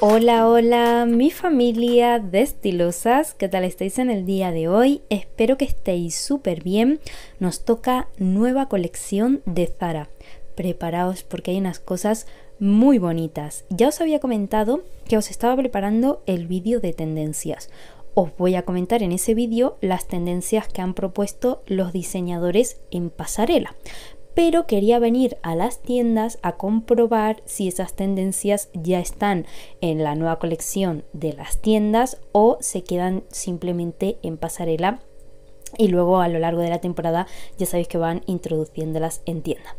Hola, hola, mi familia de estilosas, ¿qué tal estáis en el día de hoy? Espero que estéis súper bien. Nos toca nueva colección de Zara. Preparaos porque hay unas cosas muy bonitas. Ya os había comentado que os estaba preparando el vídeo de tendencias os voy a comentar en ese vídeo las tendencias que han propuesto los diseñadores en pasarela. Pero quería venir a las tiendas a comprobar si esas tendencias ya están en la nueva colección de las tiendas o se quedan simplemente en pasarela y luego a lo largo de la temporada ya sabéis que van introduciéndolas en tienda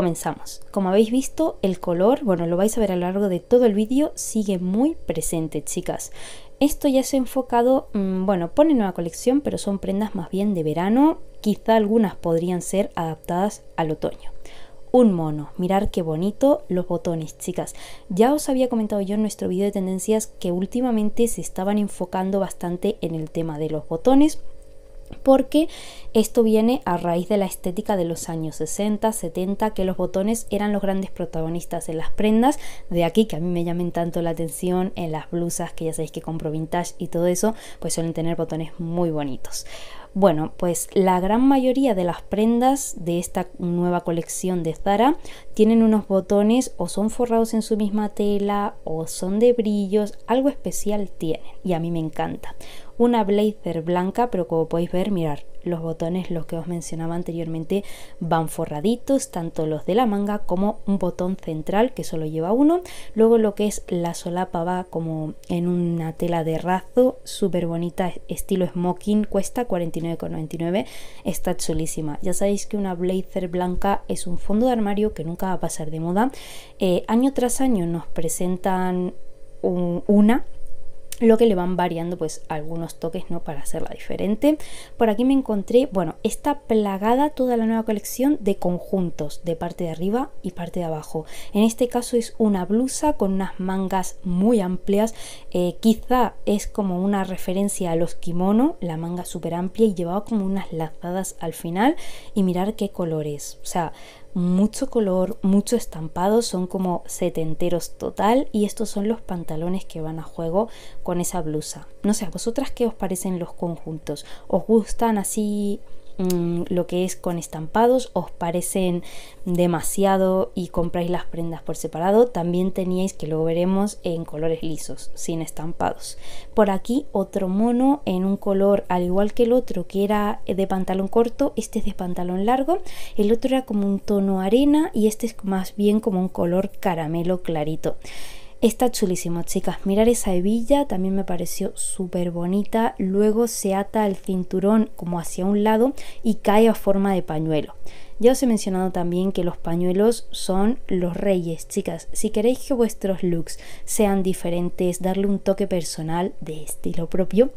comenzamos. Como habéis visto, el color, bueno, lo vais a ver a lo largo de todo el vídeo, sigue muy presente, chicas. Esto ya se ha enfocado, mm, bueno, pone nueva colección, pero son prendas más bien de verano, quizá algunas podrían ser adaptadas al otoño. Un mono, mirar qué bonito los botones, chicas. Ya os había comentado yo en nuestro vídeo de tendencias que últimamente se estaban enfocando bastante en el tema de los botones, porque esto viene a raíz de la estética de los años 60, 70, que los botones eran los grandes protagonistas en las prendas, de aquí que a mí me llamen tanto la atención en las blusas, que ya sabéis que compro vintage y todo eso, pues suelen tener botones muy bonitos. Bueno, pues la gran mayoría de las prendas de esta nueva colección de Zara tienen unos botones o son forrados en su misma tela o son de brillos, algo especial tienen y a mí me encanta una blazer blanca, pero como podéis ver, mirar, los botones, los que os mencionaba anteriormente, van forraditos, tanto los de la manga como un botón central que solo lleva uno. Luego lo que es la solapa va como en una tela de razo, súper bonita, estilo smoking, cuesta 49,99, está chulísima. Ya sabéis que una blazer blanca es un fondo de armario que nunca va a pasar de moda. Eh, año tras año nos presentan una lo que le van variando pues algunos toques no para hacerla diferente por aquí me encontré bueno está plagada toda la nueva colección de conjuntos de parte de arriba y parte de abajo en este caso es una blusa con unas mangas muy amplias eh, quizá es como una referencia a los kimono la manga súper amplia y llevaba como unas lazadas al final y mirar qué colores o sea mucho color, mucho estampado, son como setenteros total y estos son los pantalones que van a juego con esa blusa. No sé, vosotras qué os parecen los conjuntos? ¿Os gustan así Mm, lo que es con estampados os parecen demasiado y compráis las prendas por separado, también teníais que lo veremos en colores lisos, sin estampados. Por aquí otro mono en un color al igual que el otro que era de pantalón corto, este es de pantalón largo, el otro era como un tono arena y este es más bien como un color caramelo clarito. Está chulísimo, chicas. Mirar esa hebilla también me pareció súper bonita. Luego se ata el cinturón como hacia un lado y cae a forma de pañuelo. Ya os he mencionado también que los pañuelos son los reyes, chicas. Si queréis que vuestros looks sean diferentes, darle un toque personal de estilo propio,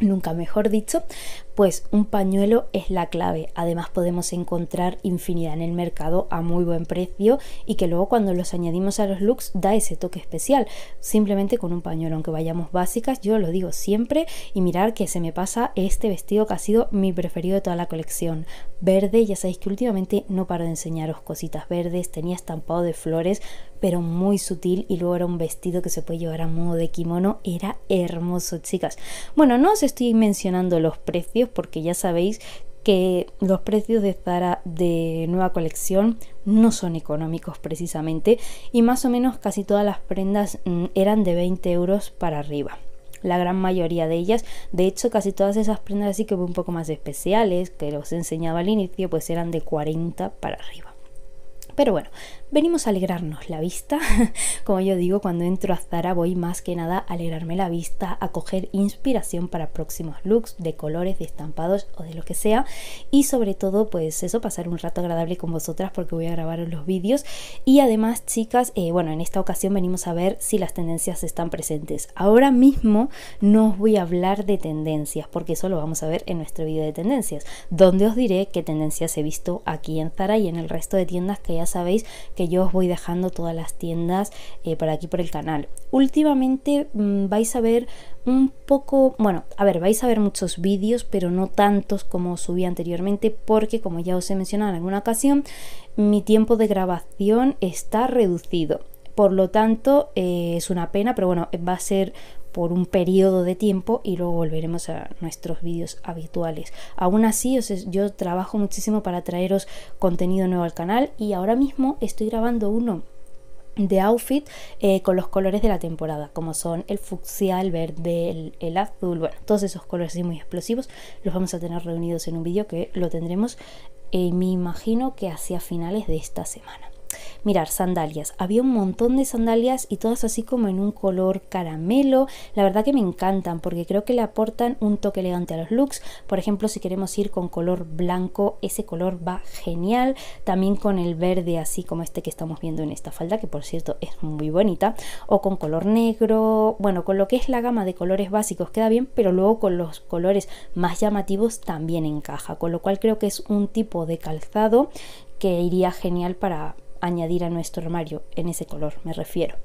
nunca mejor dicho, pues un pañuelo es la clave. Además podemos encontrar infinidad en el mercado a muy buen precio y que luego cuando los añadimos a los looks da ese toque especial. Simplemente con un pañuelo, aunque vayamos básicas, yo lo digo siempre y mirar que se me pasa este vestido que ha sido mi preferido de toda la colección. Verde, ya sabéis que últimamente no paro de enseñaros cositas verdes, tenía estampado de flores, pero muy sutil y luego era un vestido que se puede llevar a modo de kimono, era hermoso chicas. Bueno, no os estoy mencionando los precios porque ya sabéis que los precios de Zara de nueva colección no son económicos precisamente y más o menos casi todas las prendas mm, eran de 20 euros para arriba la gran mayoría de ellas. De hecho, casi todas esas prendas así que un poco más especiales, que os enseñaba al inicio, pues eran de 40 para arriba. Pero bueno, venimos a alegrarnos la vista. Como yo digo, cuando entro a Zara voy más que nada a alegrarme la vista, a coger inspiración para próximos looks de colores, de estampados o de lo que sea. Y sobre todo, pues eso, pasar un rato agradable con vosotras porque voy a grabaros los vídeos. Y además, chicas, eh, bueno, en esta ocasión venimos a ver si las tendencias están presentes. Ahora mismo no os voy a hablar de tendencias porque eso lo vamos a ver en nuestro vídeo de tendencias, donde os diré qué tendencias he visto aquí en Zara y en el resto de tiendas que ya sabéis que yo os voy dejando todas las tiendas eh, por aquí por el canal. Últimamente mm, vais a ver un poco, bueno, a ver, vais a ver muchos vídeos, pero no tantos como subí anteriormente, porque como ya os he mencionado en alguna ocasión, mi tiempo de grabación está reducido. Por lo tanto, eh, es una pena, pero bueno, va a ser por un periodo de tiempo y luego volveremos a nuestros vídeos habituales. Aún así, yo trabajo muchísimo para traeros contenido nuevo al canal y ahora mismo estoy grabando uno de outfit eh, con los colores de la temporada, como son el fucsia, el verde, el, azul, bueno, todos esos colores así muy explosivos los vamos a tener reunidos en un vídeo que lo tendremos, y eh, me imagino que hacia finales de esta semana. Mirar, sandalias. Había un montón de sandalias y todas así como en un color caramelo. La verdad que me encantan porque creo que le aportan un toque elegante a los looks. Por ejemplo, si queremos ir con color blanco, ese color va genial. También con el verde así como este que estamos viendo en esta falda, que por cierto es muy bonita. O con color negro. Bueno, con lo que es la gama de colores básicos queda bien, pero luego con los colores más llamativos también encaja. Con lo cual creo que es un tipo de calzado que iría genial para añadir a nuestro armario en ese color, me refiero.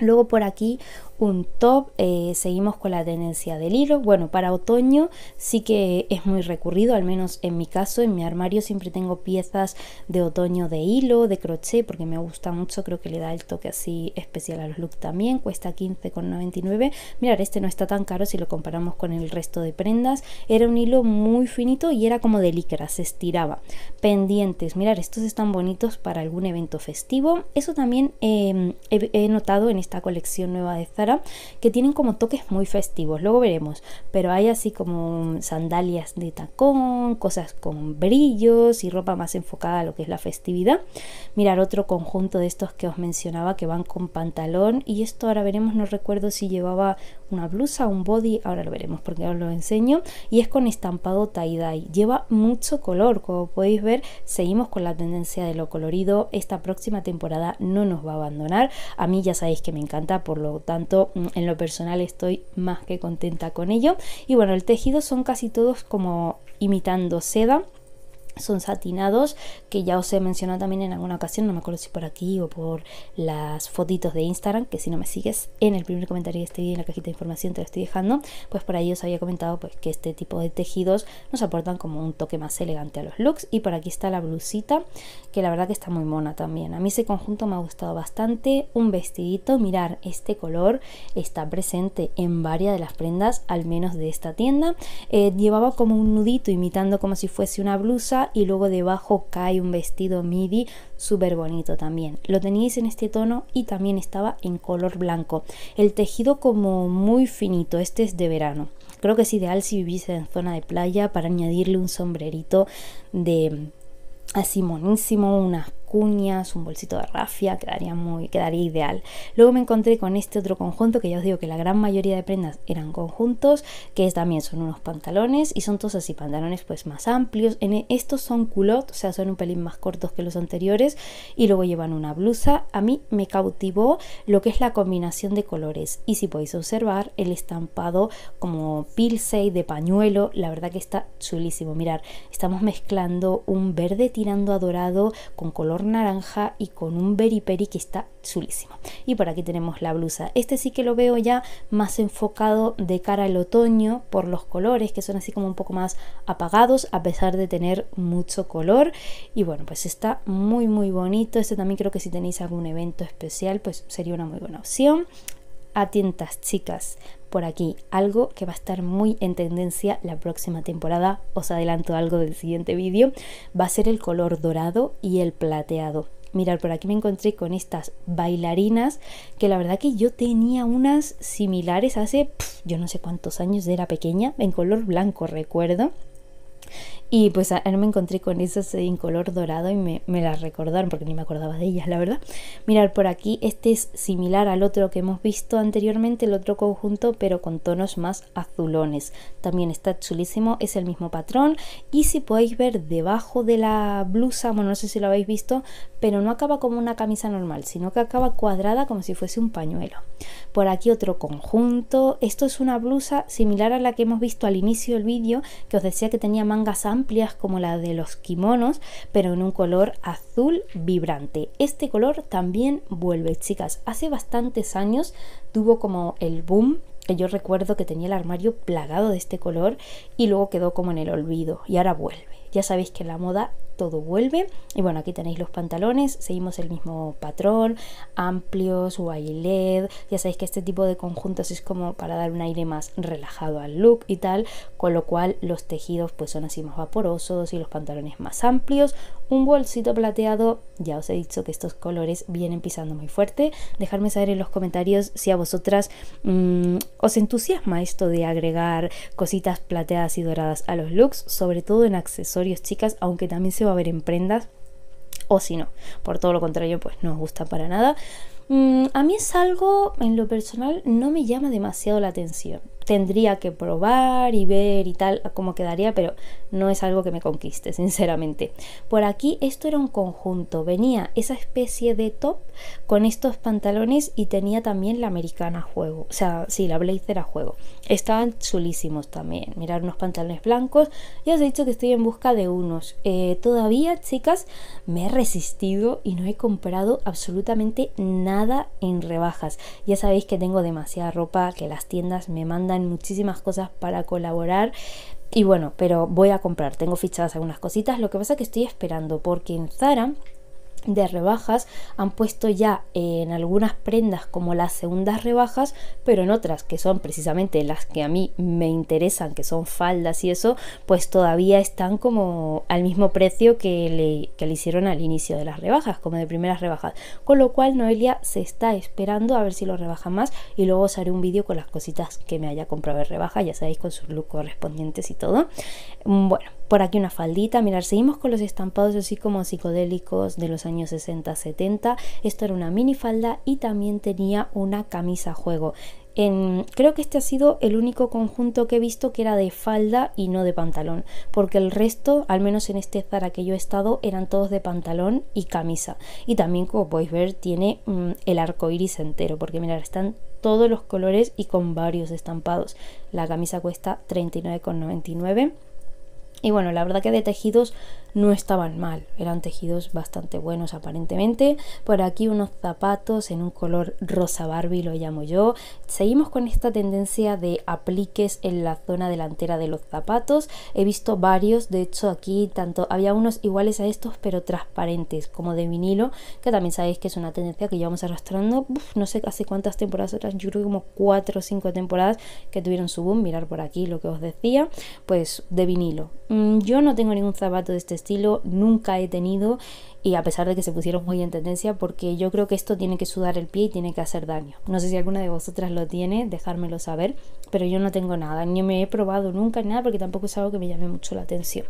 Luego por aquí un top, eh, seguimos con la tendencia del hilo. Bueno, para otoño sí que es muy recurrido, al menos en mi caso, en mi armario siempre tengo piezas de otoño de hilo, de crochet, porque me gusta mucho, creo que le da el toque así especial a los looks también, cuesta 15,99. Mirar, este no está tan caro si lo comparamos con el resto de prendas, era un hilo muy finito y era como de licra, se estiraba. Pendientes, mirar, estos están bonitos para algún evento festivo, eso también em, he notado en este esta colección nueva de Zara, que tienen como toques muy festivos, luego veremos, pero hay así como sandalias de tacón, cosas con brillos y ropa más enfocada a lo que es la festividad. Mirar otro conjunto de estos que os mencionaba que van con pantalón y esto ahora veremos, no recuerdo si llevaba una blusa, un body, ahora lo veremos porque os lo enseño, y es con estampado tie-dye. Lleva mucho color, como podéis ver, seguimos con la tendencia de lo colorido. Esta próxima temporada no nos va a abandonar. A mí ya sabéis que me encanta, por lo tanto, mm, en lo personal estoy más que contenta con ello. Y bueno, el tejido son casi todos como imitando seda son satinados, que ya os he mencionado también en alguna ocasión, no me acuerdo si por aquí o por las fotitos de Instagram, que si no me sigues en el primer comentario de este vídeo en la cajita de información te lo estoy dejando, pues por ahí os había comentado pues que este tipo de tejidos nos aportan como un toque más elegante a los looks y por aquí está la blusita, que la verdad que está muy mona también. A mí ese conjunto me ha gustado bastante, un vestidito, mirar, este color está presente en varias de las prendas, al menos de esta tienda. Eh, llevaba como un nudito imitando como si fuese una blusa y luego debajo cae un vestido midi súper bonito también. Lo teníais en este tono y también estaba en color blanco. El tejido como muy finito, este es de verano. Creo que es ideal si vivís en zona de playa para añadirle un sombrerito de así monísimo, unas cuñas, un bolsito de rafia, quedaría muy, quedaría ideal. Luego me encontré con este otro conjunto que ya os digo que la gran mayoría de prendas eran conjuntos, que también son unos pantalones y son todos así pantalones pues más amplios. En e, estos son culottes, o sea, son un pelín más cortos que los anteriores y luego llevan una blusa. A mí me cautivó lo que es la combinación de colores y si podéis observar el estampado como y de pañuelo, la verdad que está chulísimo. Mirar, estamos mezclando un verde tirando a dorado con color naranja y con un beriperi que está chulísimo. Y por aquí tenemos la blusa. Este sí que lo veo ya más enfocado de cara al otoño por los colores que son así como un poco más apagados a pesar de tener mucho color. Y bueno, pues está muy muy bonito. Este también creo que si tenéis algún evento especial pues sería una muy buena opción a tientas chicas por aquí, algo que va a estar muy en tendencia la próxima temporada, os adelanto algo del siguiente vídeo, va a ser el color dorado y el plateado. mirad por aquí me encontré con estas bailarinas que la verdad que yo tenía unas similares hace yo no sé cuántos años, de era pequeña, en color blanco recuerdo. Y pues ahora me encontré con esas en color dorado y me, me las recordaron porque ni me acordaba de ellas, la verdad. Mirar por aquí, este es similar al otro que hemos visto anteriormente, el otro conjunto, pero con tonos más azulones. También está chulísimo, es el mismo patrón. Y si podéis ver debajo de la blusa, bueno, no sé si lo habéis visto, pero no acaba como una camisa normal, sino que acaba cuadrada como si fuese un pañuelo. Por aquí otro conjunto, esto es una blusa similar a la que hemos visto al inicio del vídeo, que os decía que tenía amplias como la de los kimonos, pero en un color azul vibrante. Este color también vuelve, chicas. Hace bastantes años tuvo como el boom que yo recuerdo que tenía el armario plagado de este color y luego quedó como en el olvido y ahora vuelve. Ya sabéis que la moda todo vuelve. Y bueno, aquí tenéis los pantalones, seguimos el mismo patrón, amplios, led ya sabéis que este tipo de conjuntos es como para dar un aire más relajado al look y tal, con lo cual los tejidos pues son así más vaporosos y los pantalones más amplios, un bolsito plateado, ya os he dicho que estos colores vienen pisando muy fuerte, dejadme saber en los comentarios si a vosotras mm, os entusiasma esto de agregar cositas plateadas y doradas a los looks, sobre todo en accesorios chicas, aunque también se a haber en prendas o si no. Por todo lo contrario, pues no os gusta para nada. Mm, a mí es algo, en lo personal, no me llama demasiado la atención tendría que probar y ver y tal cómo quedaría, pero no es algo que me conquiste, sinceramente. Por aquí esto era un conjunto, venía esa especie de top con estos pantalones y tenía también la americana juego, o sea, sí, la blazer a juego. Estaban chulísimos también, mirar unos pantalones blancos. Ya os he dicho que estoy en busca de unos. Eh, todavía, chicas, me he resistido y no he comprado absolutamente nada en rebajas. Ya sabéis que tengo demasiada ropa que las tiendas me mandan muchísimas cosas para colaborar. Y bueno, pero voy a comprar, tengo fichadas algunas cositas. Lo que pasa que estoy esperando porque en Zara de rebajas han puesto ya eh, en algunas prendas como las segundas rebajas, pero en otras que son precisamente las que a mí me interesan, que son faldas y eso, pues todavía están como al mismo precio que le, hicieron al inicio de las rebajas, como de primeras rebajas. Con lo cual Noelia se está esperando a ver si lo rebaja más y luego os haré un vídeo con las cositas que me haya comprado de rebaja, ya sabéis, con sus looks correspondientes y todo. Mm, bueno, por aquí una faldita, mirar, seguimos con los estampados así como psicodélicos de los años 60-70. Esto era una mini falda y también tenía una camisa juego. En, creo que este ha sido el único conjunto que he visto que era de falda y no de pantalón, porque el resto, al menos en este Zara que yo he estado, eran todos de pantalón y camisa. Y también, como podéis ver, tiene mm, el arco iris entero, porque mirad, están todos los colores y con varios estampados. La camisa cuesta 39,99 y bueno, la verdad que de tejidos no estaban mal, eran tejidos bastante buenos aparentemente. Por aquí unos zapatos en un color rosa Barbie, lo llamo yo. Seguimos con esta tendencia de apliques en la zona delantera de los zapatos. He visto varios, de hecho aquí tanto había unos iguales a estos pero transparentes, como de vinilo, que también sabéis que es una tendencia que llevamos arrastrando, Uf, no sé hace cuántas temporadas atrás, yo creo que como 4 o 5 temporadas que tuvieron su boom, mirar por aquí lo que os decía, pues de vinilo Mm, yo no tengo ningún zapato de este estilo, nunca he tenido y a pesar de que se pusieron muy en tendencia porque yo creo que esto tiene que sudar el pie y tiene que hacer daño. No sé si alguna de vosotras lo tiene, dejármelo saber, pero yo no tengo nada, ni me he probado nunca nada porque tampoco es algo que me llame mucho la atención.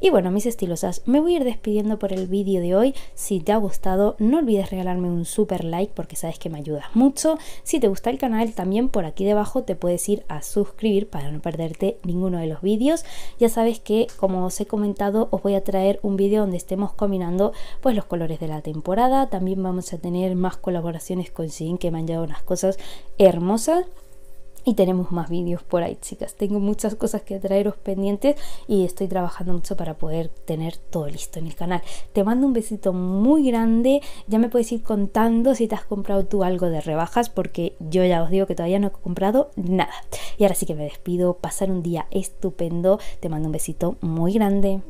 Y bueno, mis estilosas, me voy a ir despidiendo por el vídeo de hoy. Si te ha gustado, no olvides regalarme un super like porque sabes que me ayudas mucho. Si te gusta el canal, también por aquí debajo te puedes ir a suscribir para no perderte ninguno de los vídeos. Ya sabes que, como os he comentado, os voy a traer un vídeo donde estemos combinando pues los colores de la temporada. También vamos a tener más colaboraciones con siguen que me han llevado unas cosas hermosas. Y tenemos más vídeos por ahí, chicas. Tengo muchas cosas que traeros pendientes y estoy trabajando mucho para poder tener todo listo en el canal. Te mando un besito muy grande. Ya me puedes ir contando si te has comprado tú algo de rebajas, porque yo ya os digo que todavía no he comprado nada. Y ahora sí que me despido. Pasar un día estupendo. Te mando un besito muy grande.